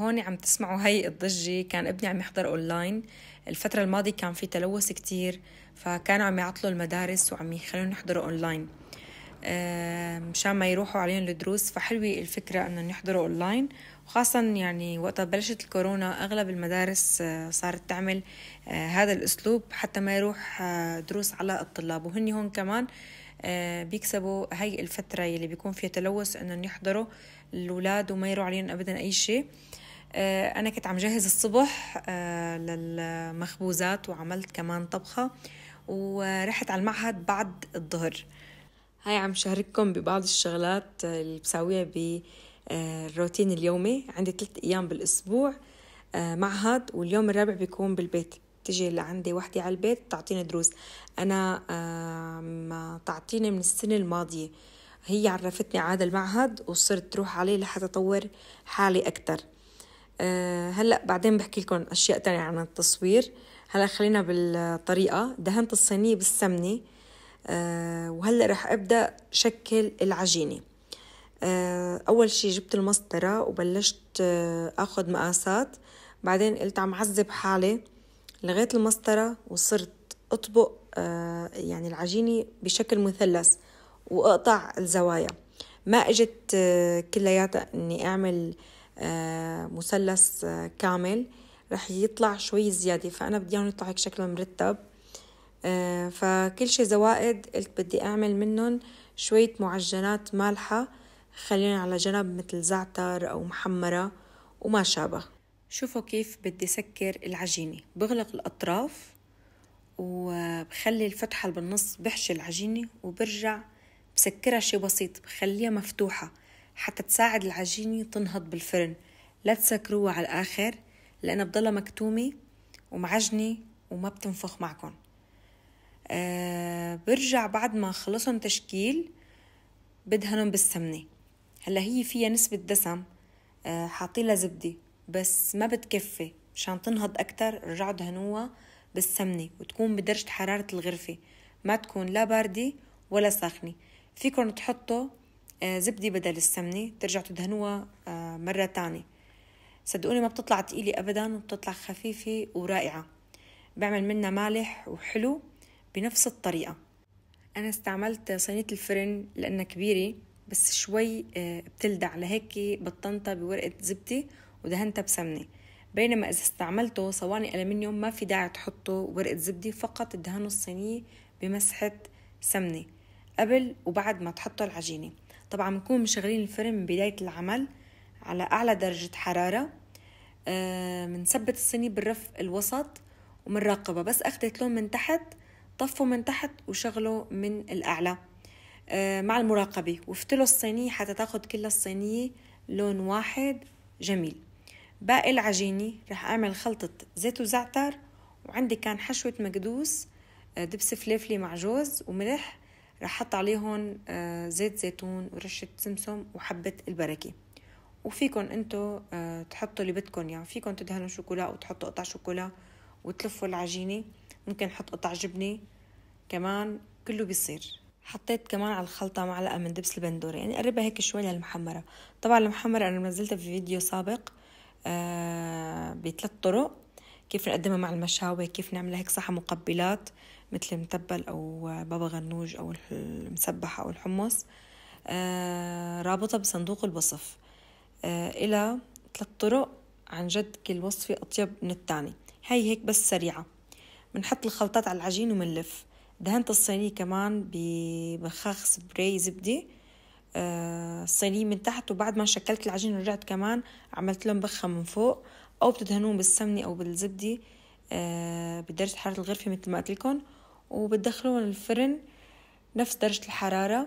هون عم تسمعوا هي الضجة كان ابني عم يحضر أونلاين الفترة الماضية كان في تلوث كتير فكانوا عم يعطلوا المدارس وعم يخلوهم يحضروا أونلاين آه، مشان ما يروحوا عليهم الدروس فحلوة الفكرة أنه يحضروا أونلاين وخاصة يعني وقتها بلشت الكورونا أغلب المدارس آه، صارت تعمل آه، هذا الأسلوب حتى ما يروح دروس على الطلاب وهن هون كمان بيكسبوا هاي الفترة يلي بيكون فيها تلوث أنهم يحضروا الأولاد وما يروح عليهم أبدا أي شيء آه، أنا كنت عم جهز الصبح آه، للمخبوزات وعملت كمان طبخة ورحت على المعهد بعد الظهر هاي عم شارككم ببعض الشغلات اللي بساويها بالروتين آه، اليومي عندي ثلاث أيام بالأسبوع معهد واليوم الرابع بيكون بالبيت تجي لعندي وحدي على البيت تعطيني دروس أنا ما تعطيني من السنة الماضية هي عرفتني عاد المعهد وصرت تروح عليه لحتى أطور حالي أكتر آه، هلا بعدين بحكي لكم اشياء تانية عن التصوير هلا خلينا بالطريقه دهنت الصينيه بالسمنه آه، وهلا رح ابدا شكل العجينه آه، اول شي جبت المسطره وبلشت اخذ مقاسات بعدين قلت عم عذب حالي لغيت المسطره وصرت اطبق يعني العجينه بشكل مثلث واقطع الزوايا ما اجت كلياتها اني اعمل آه آه، مثلث آه، كامل رح يطلع شوي زيادة فأنا بدي إياهم يطلع هيك شكله مرتب آه، فكل شي زوائد قلت بدي أعمل منهم شوية معجنات مالحة خلينا على جنب مثل زعتر أو محمرة وما شابه شوفوا كيف بدي سكر العجينة بغلق الأطراف وبخلي الفتحة اللي بالنص بحشي العجينة وبرجع بسكرها شي بسيط بخليها مفتوحة حتى تساعد العجينة تنهض بالفرن لا تسكروها على الآخر لأنها بضلها مكتومة ومعجنة وما بتنفخ معكم أه برجع بعد ما خلصهم تشكيل بدهنهم بالسمنة هلا هي فيها نسبة دسم أه حاطين لها زبدة بس ما بتكفي مشان تنهض أكتر رجعوا دهنوها بالسمنة وتكون بدرجة حرارة الغرفة ما تكون لا باردة ولا ساخنة فيكم تحطوا آه، زبدة بدل السمنة ترجع تدهنوها آه، مرة تانية صدقوني ما بتطلع تقيلة أبدا وبتطلع خفيفة ورائعة بعمل منها مالح وحلو بنفس الطريقة أنا استعملت صينية الفرن لأنها كبيرة بس شوي آه، بتلدع لهيك بطنتها بورقة زبدة ودهنتها بسمنة بينما إذا استعملته صواني ألمنيوم ما في داعي تحطه ورقة زبدة فقط دهنوا الصينية بمسحة سمنة قبل وبعد ما تحطوا العجينة طبعا بنكون مشغلين الفرن من بداية العمل على أعلى درجة حرارة بنثبت آه، الصينية بالرف الوسط ومنراقبها بس أخدت لون من تحت طفه من تحت وشغله من الأعلى آه، مع المراقبة وفتلوا الصينية حتى تاخد كل الصينية لون واحد جميل باقي العجينة رح أعمل خلطة زيت وزعتر وعندي كان حشوة مكدوس آه، دبس فليفلي مع جوز وملح رح حط عليهم آه، زيت زيتون ورشة سمسم وحبة البركة وفيكن انتو آه، تحطوا اللي بدكن يعني فيكن تدهنوا شوكولا وتحطوا قطع شوكولا وتلفوا العجينة ممكن نحط قطع جبنة كمان كله بيصير حطيت كمان على الخلطة معلقة من دبس البندورة يعني قربها هيك شوي للمحمرة طبعا المحمرة أنا نزلتها في فيديو سابق آه، بثلاث طرق كيف نقدمها مع المشاوي كيف نعملها هيك صحة مقبلات مثل المتبل أو بابا غنوج أو المسبحة أو الحمص آه، رابطة بصندوق الوصف آه، إلى ثلاث طرق عن جد كل وصفة أطيب من الثاني هاي هيك بس سريعة بنحط الخلطات على العجين ومنلف دهنت الصينية كمان ببخاخ سبراي زبدة آه، الصينية من تحت وبعد ما شكلت العجين ورجعت كمان عملت لهم بخة من فوق او بتدهنوهم بالسمنه او بالزبده آه، بدرجه حراره الغرفه مثل ما قلت لكم وبتدخلوهم الفرن نفس درجه الحراره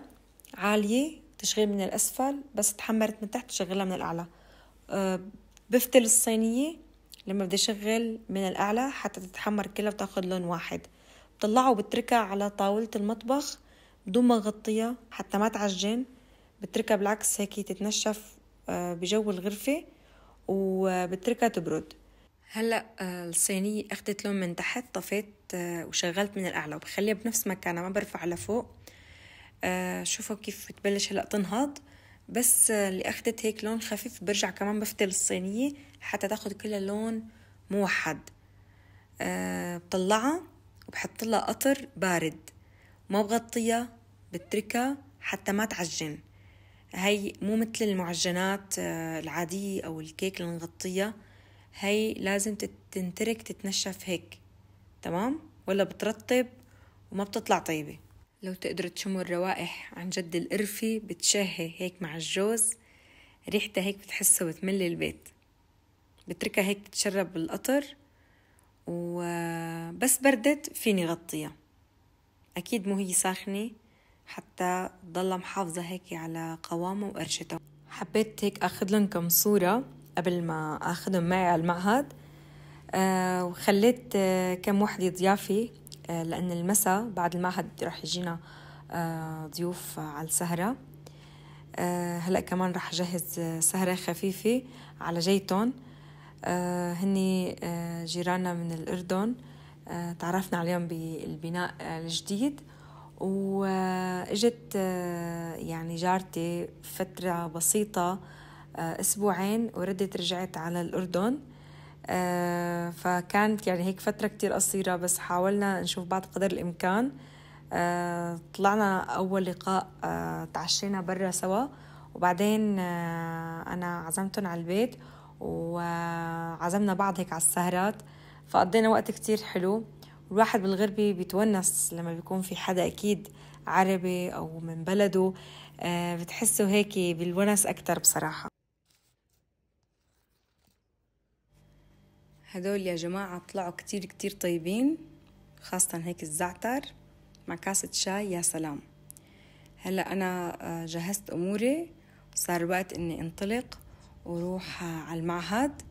عاليه تشغيل من الاسفل بس تحمرت من تحت تشغلها من الاعلى آه، بفتل الصينيه لما بدي اشغل من الاعلى حتى تتحمر كلها وتاخذ لون واحد بطلعها وبتركها على طاوله المطبخ بدون ما اغطيها حتى ما تعجن بتركها بالعكس هيك تتنشف آه، بجو الغرفه وبتركها تبرد هلا آه، الصينية أخدت لون من تحت طفيت آه، وشغلت من الأعلى وبخليها بنفس مكانها ما برفع لفوق آه، شوفوا كيف بتبلش هلا تنهض بس اللي أخدت هيك لون خفيف برجع كمان بفتل الصينية حتى تاخد كلها لون موحد بطلعها وبحط لها قطر بارد ما بغطيها بتركها حتى ما تعجن هي مو مثل المعجنات آه، العادية أو الكيك اللي نغطيها هي لازم تنترك تتنشف هيك تمام ولا بترطب وما بتطلع طيبة لو تقدروا تشموا الروائح عن جد القرفة بتشهي هيك مع الجوز ريحتها هيك بتحسها بتملي البيت بتركها هيك تتشرب بالقطر وبس آه، بردت فيني غطيها أكيد مو هي ساخنة حتى تضلها محافظة هيك على قوامها وقرشته حبيت هيك أخذ لهم كم صورة قبل ما أخذهم معي على المعهد آه وخليت آه كم وحدة ضيافي آه لأن المساء بعد المعهد رح يجينا آه ضيوف على السهرة آه هلأ كمان رح أجهز آه، سهرة خفيفة على جيتون آه هني آه جيراننا من الأردن آه تعرفنا عليهم بالبناء الجديد واجت آه، يعني جارتي فترة بسيطة آه، أسبوعين وردت رجعت على الأردن آه، فكانت يعني هيك فترة كتير قصيرة بس حاولنا نشوف بعض قدر الإمكان طلعنا أول لقاء تعشينا برا سوا وبعدين أنا عزمتهم على البيت وعزمنا بعض هيك على السهرات فقضينا وقت كتير حلو الواحد بالغربي بيتونس لما بيكون في حدا أكيد عربي أو من بلده آه، بتحسه هيك بالونس أكتر بصراحة هدول يا جماعة طلعوا كتير كتير طيبين خاصة هيك الزعتر مع كاسة شاي يا سلام هلأ أنا آه، جهزت أموري وصار وقت إني انطلق وروح آه، على المعهد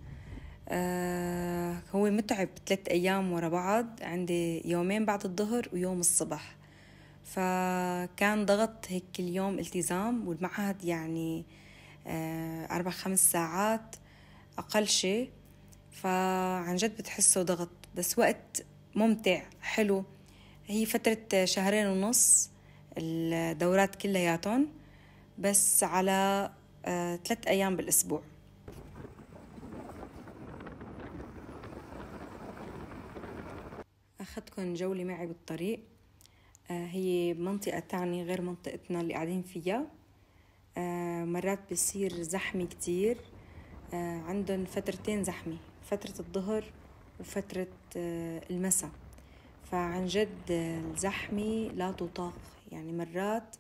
آه هو متعب ثلاث أيام ورا بعض عندي يومين بعد الظهر ويوم الصبح فكان ضغط هيك اليوم التزام والمعهد يعني آه أربع خمس ساعات أقل شيء فعن جد بتحسه ضغط بس وقت ممتع حلو هي فترة شهرين ونص الدورات كلياتهم بس على آه، ثلاث أيام بالأسبوع أخذتكم جولة معي بالطريق آه، هي منطقة تعني غير منطقتنا اللي قاعدين فيها آه، مرات بصير زحمة كتير آه، عندهم فترتين زحمة فترة الظهر وفترة المساء فعن جد الزحمة لا تطاق يعني مرات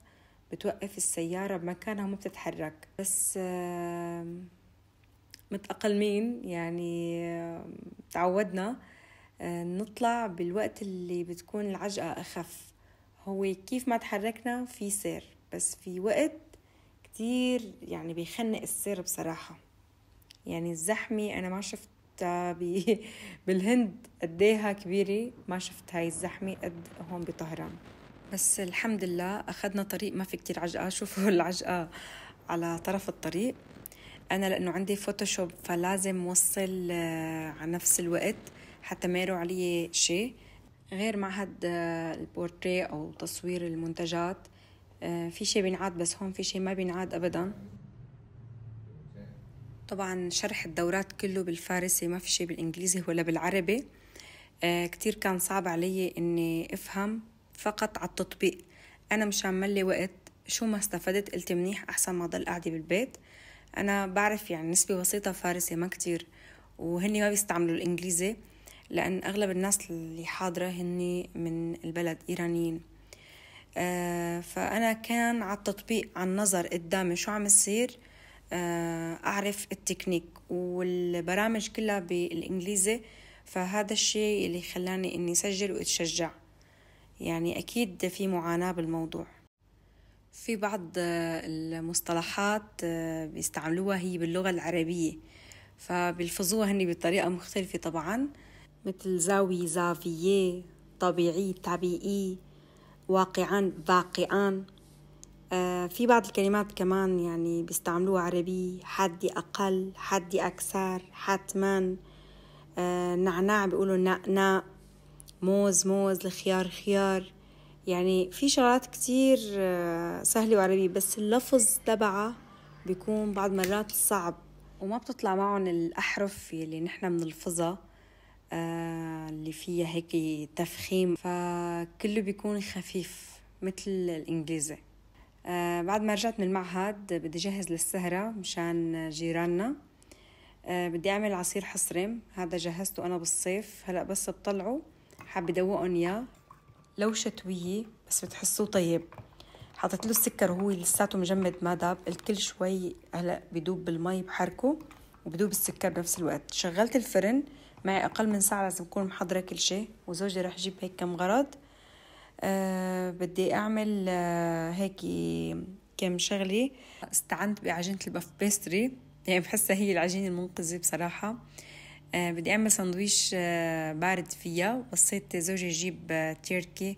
بتوقف السيارة بمكانها وما بتتحرك بس متأقلمين يعني تعودنا نطلع بالوقت اللي بتكون العجقة أخف هو كيف ما تحركنا في سير بس في وقت كتير يعني بيخنق السير بصراحة يعني الزحمة أنا ما شفت بالهند قديها إيه كبيرة ما شفت هاي الزحمة قد هون بطهران بس الحمد لله أخذنا طريق ما في كتير عجقة شوفوا العجقة على طرف الطريق أنا لأنه عندي فوتوشوب فلازم وصل آه، على نفس الوقت حتى ما يروح عليه شيء غير معهد آه، البورتريه أو تصوير المنتجات آه، في شيء بينعاد بس هون في شيء ما بينعاد أبدا طبعا شرح الدورات كله بالفارسي ما في شيء بالإنجليزي ولا بالعربي آه، كتير كان صعب علي إني أفهم فقط على التطبيق أنا مش لي وقت شو ما استفدت قلت منيح أحسن ما ضل قاعدة بالبيت أنا بعرف يعني نسبة بسيطة فارسي ما كتير وهني ما بيستعملوا الإنجليزي لأن أغلب الناس اللي حاضرة هني من البلد إيرانيين آه فأنا كان على التطبيق على النظر قدامي شو عم يصير آه أعرف التكنيك والبرامج كلها بالإنجليزي فهذا الشيء اللي خلاني إني سجل وأتشجع يعني أكيد في معاناة بالموضوع في بعض آه، المصطلحات آه، بيستعملوها هي باللغة العربية فبيلفظوها هني بطريقة مختلفة طبعاً مثل زاوي زافية طبيعي طبيعي واقعان باقعان آه في بعض الكلمات كمان يعني بيستعملوها عربي حدي أقل حدي أكثر حتما آه نعناع بيقولوا نعناع موز موز الخيار خيار يعني في شغلات كتير آه، سهلة وعربية بس اللفظ تبعها بيكون بعض مرات صعب وما بتطلع معهم الأحرف اللي نحن بنلفظها اللي فيها هيك تفخيم فكله بيكون خفيف مثل الإنجليزي آه، بعد ما رجعت من المعهد بدي جهز للسهرة مشان جيراننا آه، بدي أعمل عصير حصرم هذا جهزته أنا بالصيف هلأ بس بطلعه حابة ذوقهم إياه لو شتوية بس بتحسوه طيب حطيت له السكر وهو لساته مجمد ما داب الكل شوي هلأ بدوب بالمي بحركه وبدوب السكر بنفس الوقت شغلت الفرن معي أقل من ساعة لازم أكون محضرة كل شيء وزوجي راح يجيب هيك كم غرض أه بدي أعمل أه هيك كم شغلة استعنت بعجينة البف بيستري يعني بحسها هي العجينة المنقذة بصراحة أه بدي أعمل سندويش أه بارد فيها وصيت زوجي يجيب أه تركي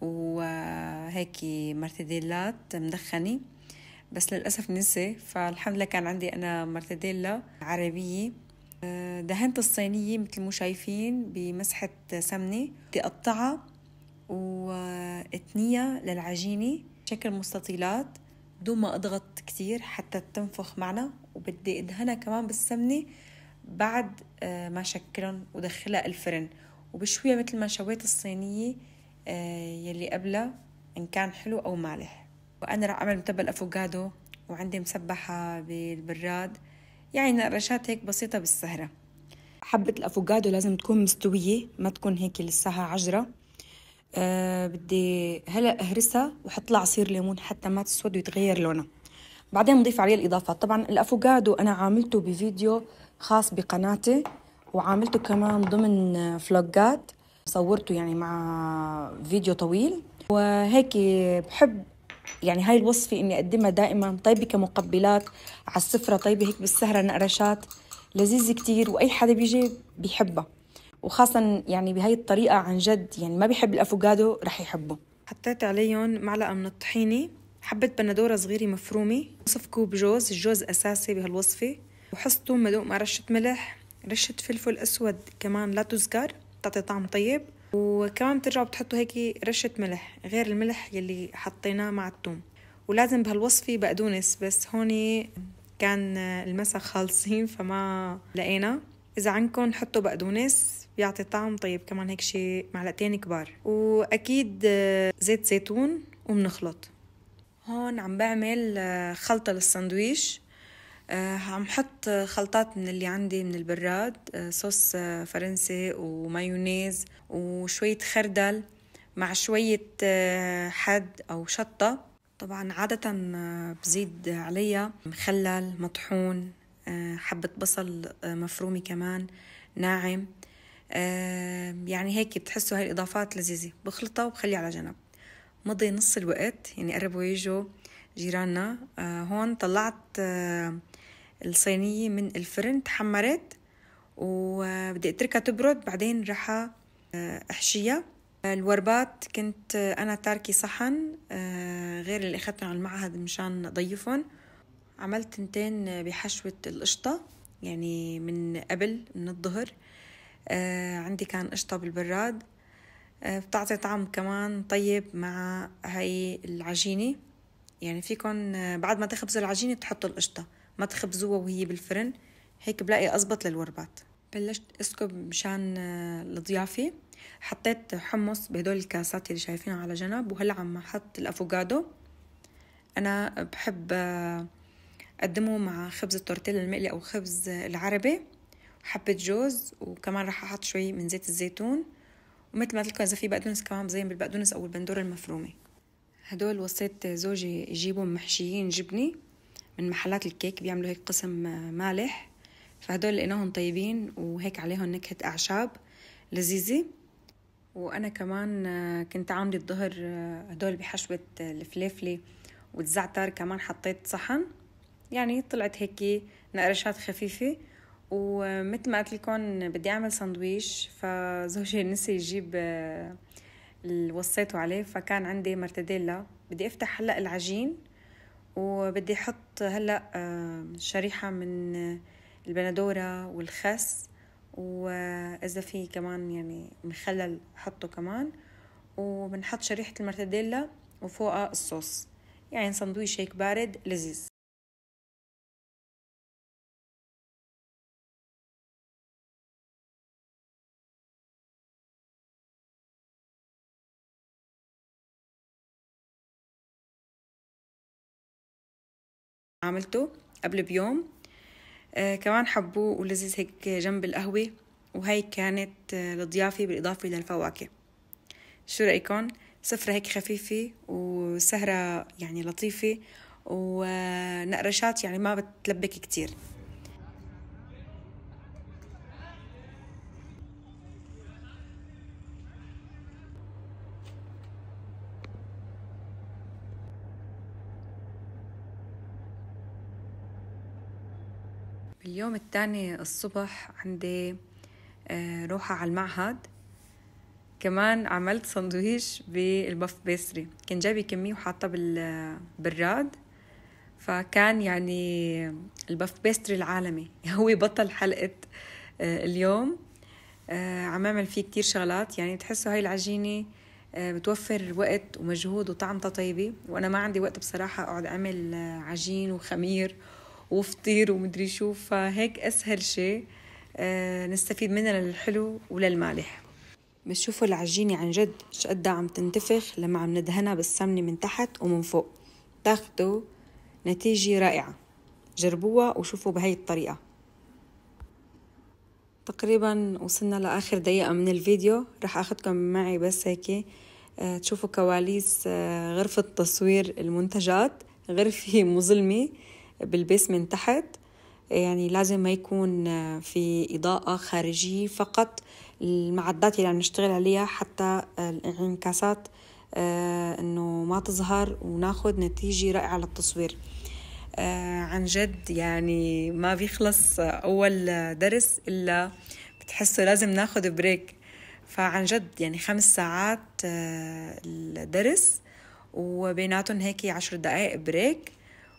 وهيك آه، مرتديلات مدخنه بس للأسف نسي فالحمد لله كان عندي أنا مرتديلا عربية دهنت الصينية مثل ما شايفين بمسحة سمنة بدي أقطعها واتنيها للعجينة بشكل مستطيلات بدون ما أضغط كتير حتى تنفخ معنا وبدي أدهنها كمان بالسمنة بعد آه، ما شكلهم ودخلها الفرن وبشويها مثل ما شويت الصينية آه، يلي قبلها إن كان حلو أو مالح وأنا رح أعمل متبل أفوكادو وعندي مسبحة بالبراد يعني نقرشات هيك بسيطة بالسهرة حبة الأفوكادو لازم تكون مستوية ما تكون هيك لساها عجرة أه بدي هلا اهرسها وحط لها عصير ليمون حتى ما تسود ويتغير لونها بعدين نضيف عليه الاضافات طبعا الافوكادو انا عاملته بفيديو خاص بقناتي وعاملته كمان ضمن فلوجات صورته يعني مع فيديو طويل وهيك بحب يعني هاي الوصفة إني أقدمها دائما طيبة كمقبلات على السفرة طيبة هيك بالسهرة نقرشات لذيذة كتير وأي حدا بيجي بيحبها وخاصة يعني بهاي الطريقة عن جد يعني ما بيحب الأفوكادو رح يحبه حطيت عليهم معلقة من الطحينة حبة بندورة صغيرة مفرومة نصف كوب جوز الجوز أساسي بهالوصفة وحص ثوم مدوق مع رشة ملح رشة فلفل أسود كمان لا تذكر تعطي طعم طيب وكمان بترجعوا بتحطوا هيك رشة ملح غير الملح يلي حطيناه مع الثوم ولازم بهالوصفة بقدونس بس هون كان المسا خالصين فما لقينا إذا عندكم حطوا بقدونس بيعطي طعم طيب كمان هيك شي معلقتين كبار وأكيد زيت زيتون وبنخلط هون عم بعمل خلطة للسندويش آه، عم حط خلطات من اللي عندي من البراد آه، صوص آه، فرنسي ومايونيز وشوية خردل مع شوية حد أو شطة طبعا عادة بزيد عليها مخلل مطحون حبة بصل مفرومة كمان ناعم يعني هيك بتحسوا هاي الإضافات لذيذة بخلطها وبخليها على جنب مضي نص الوقت يعني قربوا يجوا جيراننا هون طلعت الصينية من الفرن تحمرت وبدي اتركها تبرد بعدين رح آه، احشيها الوربات كنت آه، انا تاركي صحن آه، غير اللي اخذتهم على المعهد مشان ضيفهم عملت تنتين بحشوة القشطة يعني من قبل من الظهر عندي كان قشطة بالبراد بتعطي طعم كمان طيب مع هاي العجينة يعني فيكن بعد ما تخبزوا العجينة تحطوا القشطة ما تخبزوها وهي بالفرن هيك بلاقي أزبط للوربات بلشت اسكب مشان الضيافة آه، حطيت حمص بهدول الكاسات اللي شايفينها على جنب وهلا عم احط الافوكادو انا بحب آه، اقدمه مع خبز التورتيلا المقلي او خبز العربي وحبة جوز وكمان راح احط شوي من زيت الزيتون ومثل ما قلت لكم اذا في بقدونس كمان بزين بالبقدونس او البندوره المفرومه هدول وصيت زوجي يجيبهم محشيين جبنه من محلات الكيك بيعملوا هيك قسم آه، مالح فهدول لقيناهم طيبين وهيك عليهم نكهة أعشاب لذيذة وأنا كمان آه، كنت عاملة الظهر آه، هدول بحشوة الفليفلة والزعتر كمان حطيت صحن يعني طلعت هيك نقرشات خفيفة ومثل ما قلت لكم بدي أعمل سندويش فزوجي نسي يجيب اللي وصيته عليه فكان عندي مرتديلا بدي أفتح هلأ العجين وبدي احط هلا آه، شريحه من البندوره والخس واذا في كمان يعني مخلل حطه كمان وبنحط شريحه المرتديلا وفوقها الصوص يعني سندويش هيك بارد لذيذ عملته قبل بيوم آه كمان حبوه ولذيذ هيك جنب القهوة وهي كانت آه بالإضافة للفواكه شو رأيكم؟ سفرة هيك خفيفة وسهرة يعني لطيفة ونقرشات آه، يعني ما بتلبك كتير اليوم التاني الصبح عندي آه، روحة على المعهد كمان عملت سندويش بالبف بيسري كان جايبه كمية وحاطة بالبراد فكان يعني البف بيستري العالمي هو بطل حلقة آه، اليوم آه، عم اعمل فيه كتير شغلات يعني تحسوا هاي العجينة بتوفر وقت ومجهود وطعمتها طيبة وأنا ما عندي وقت بصراحة أقعد أعمل عجين وخمير وفطير ومدري شو فهيك اسهل شيء آه، نستفيد منها للحلو وللمالح بتشوفوا العجينة عن جد شقد عم تنتفخ لما عم ندهنها بالسمنة من تحت ومن فوق تاخدوا نتيجة رائعة جربوها وشوفوا بهي الطريقة تقريبا وصلنا لآخر دقيقة من الفيديو رح أخذكم معي بس هيك آه، تشوفوا كواليس آه، غرفة تصوير المنتجات غرفة مظلمة من تحت يعني لازم ما يكون في إضاءة خارجية فقط المعدات اللي عم نشتغل عليها حتى الانعكاسات آه، انه ما تظهر وناخذ نتيجة رائعة للتصوير آه، عن جد يعني ما بيخلص أول درس إلا بتحسه لازم ناخذ بريك فعن جد يعني خمس ساعات آه، الدرس وبيناتهم هيك عشر دقايق بريك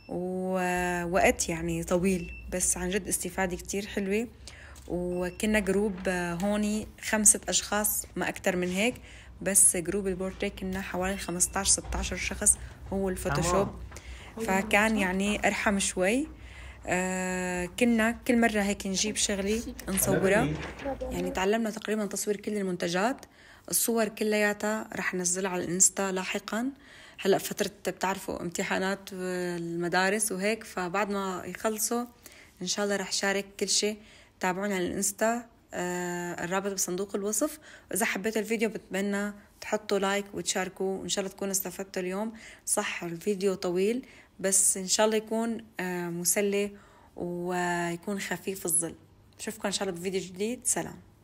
ووقت يعني طويل بس عن جد استفادة كتير حلوة وكنا جروب هوني خمسة أشخاص ما أكتر من هيك بس جروب البورتريك كنا حوالي 15 16 شخص هو الفوتوشوب فكان يعني أرحم شوي آه، كنا كل مرة هيك نجيب شغلة نصورها يعني تعلمنا تقريبا تصوير كل المنتجات الصور كلياتها رح ننزلها على الانستا لاحقاً هلا فتره بتعرفوا امتحانات المدارس وهيك فبعد ما يخلصوا ان شاء الله رح شارك كل شيء تابعونا على الانستا آه، الرابط بصندوق الوصف واذا حبيتوا الفيديو بتمنى تحطوا لايك وتشاركوا وان شاء الله تكونوا استفدتوا اليوم صح الفيديو طويل بس ان شاء الله يكون آه، مسلي ويكون خفيف الظل بشوفكم ان شاء الله بفيديو جديد سلام